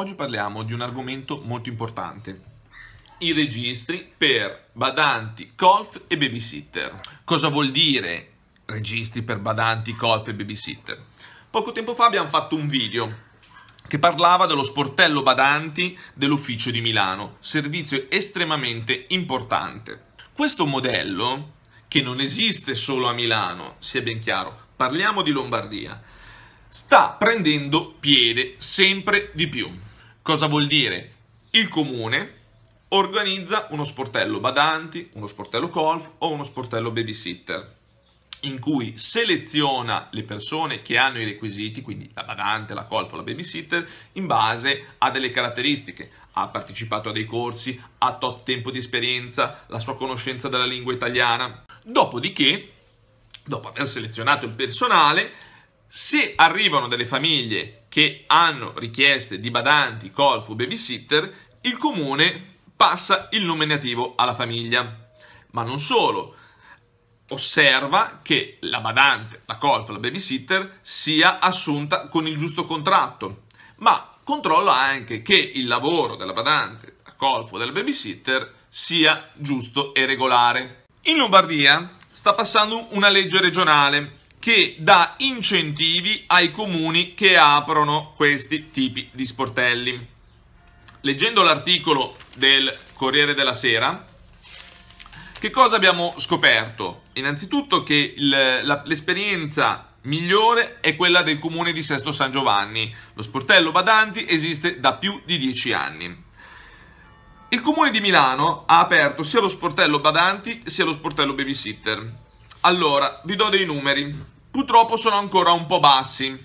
Oggi parliamo di un argomento molto importante, i registri per badanti, golf e babysitter. Cosa vuol dire registri per badanti, golf e babysitter? Poco tempo fa abbiamo fatto un video che parlava dello sportello badanti dell'ufficio di Milano, servizio estremamente importante. Questo modello, che non esiste solo a Milano, sia ben chiaro, parliamo di Lombardia, sta prendendo piede sempre di più. Cosa vuol dire? Il comune organizza uno sportello badanti, uno sportello golf o uno sportello babysitter in cui seleziona le persone che hanno i requisiti, quindi la badante, la colpa, la babysitter, in base a delle caratteristiche. Ha partecipato a dei corsi, ha tot tempo di esperienza, la sua conoscenza della lingua italiana. Dopodiché, dopo aver selezionato il personale, se arrivano delle famiglie che hanno richieste di badanti, colf o babysitter, il comune passa il nominativo alla famiglia. Ma non solo, osserva che la badante, la colf, la babysitter sia assunta con il giusto contratto, ma controlla anche che il lavoro della badante, la colf o della babysitter sia giusto e regolare. In Lombardia sta passando una legge regionale che dà incentivi ai comuni che aprono questi tipi di sportelli. Leggendo l'articolo del Corriere della Sera, che cosa abbiamo scoperto? Innanzitutto che l'esperienza migliore è quella del comune di Sesto San Giovanni. Lo sportello Badanti esiste da più di dieci anni. Il comune di Milano ha aperto sia lo sportello Badanti sia lo sportello Babysitter. Allora, vi do dei numeri purtroppo sono ancora un po' bassi.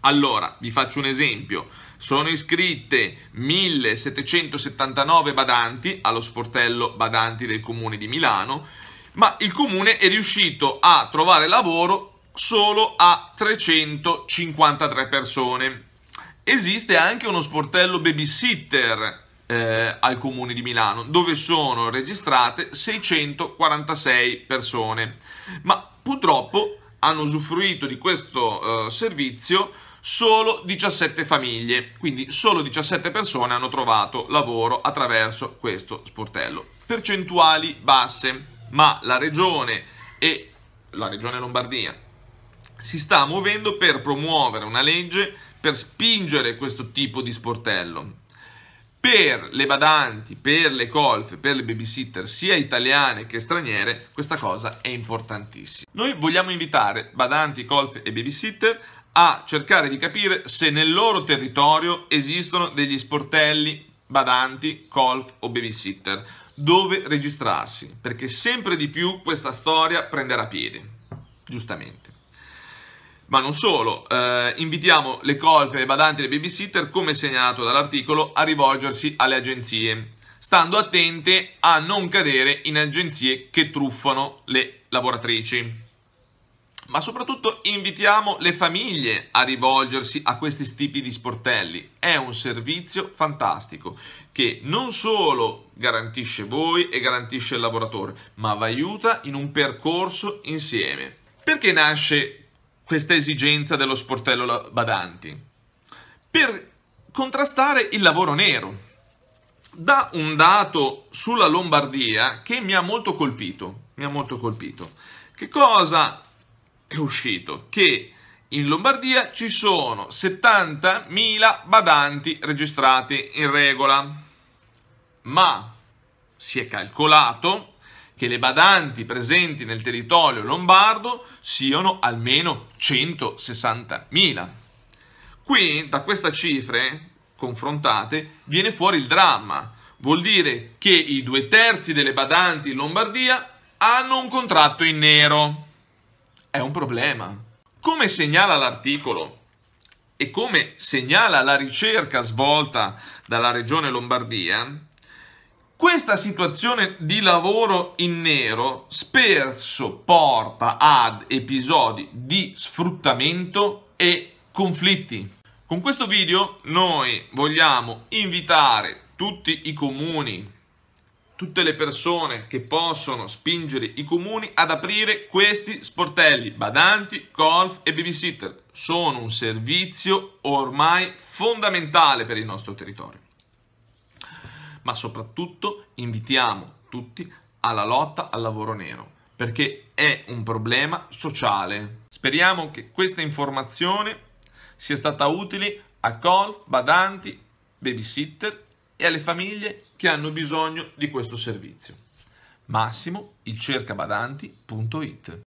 Allora, vi faccio un esempio. Sono iscritte 1779 badanti allo sportello badanti del comune di Milano, ma il comune è riuscito a trovare lavoro solo a 353 persone. Esiste anche uno sportello babysitter eh, al comune di Milano, dove sono registrate 646 persone, ma purtroppo hanno usufruito di questo eh, servizio solo 17 famiglie, quindi solo 17 persone hanno trovato lavoro attraverso questo sportello. Percentuali basse, ma la regione e la regione Lombardia si sta muovendo per promuovere una legge per spingere questo tipo di sportello per le badanti, per le colfe, per le babysitter, sia italiane che straniere, questa cosa è importantissima. Noi vogliamo invitare badanti, colfe e babysitter a cercare di capire se nel loro territorio esistono degli sportelli badanti, golf o babysitter, dove registrarsi, perché sempre di più questa storia prenderà piede, giustamente. Ma non solo, eh, invitiamo le colfe, le badanti e le babysitter, come segnalato dall'articolo, a rivolgersi alle agenzie, stando attente a non cadere in agenzie che truffano le lavoratrici. Ma soprattutto invitiamo le famiglie a rivolgersi a questi tipi di sportelli. È un servizio fantastico che non solo garantisce voi e garantisce il lavoratore, ma vi aiuta in un percorso insieme. Perché nasce questa esigenza dello sportello badanti, per contrastare il lavoro nero. Da un dato sulla Lombardia che mi ha molto colpito, mi ha molto colpito. Che cosa è uscito? Che in Lombardia ci sono 70.000 badanti registrati in regola, ma si è calcolato che le badanti presenti nel territorio lombardo siano almeno 160.000. Qui, da queste cifre eh, confrontate, viene fuori il dramma. Vuol dire che i due terzi delle badanti in Lombardia hanno un contratto in nero. È un problema. Come segnala l'articolo e come segnala la ricerca svolta dalla Regione Lombardia, questa situazione di lavoro in nero spesso porta ad episodi di sfruttamento e conflitti. Con questo video noi vogliamo invitare tutti i comuni, tutte le persone che possono spingere i comuni ad aprire questi sportelli, badanti, golf e babysitter. Sono un servizio ormai fondamentale per il nostro territorio ma soprattutto invitiamo tutti alla lotta al lavoro nero, perché è un problema sociale. Speriamo che questa informazione sia stata utile a golf, badanti, babysitter e alle famiglie che hanno bisogno di questo servizio. Massimo, il cercabadanti.it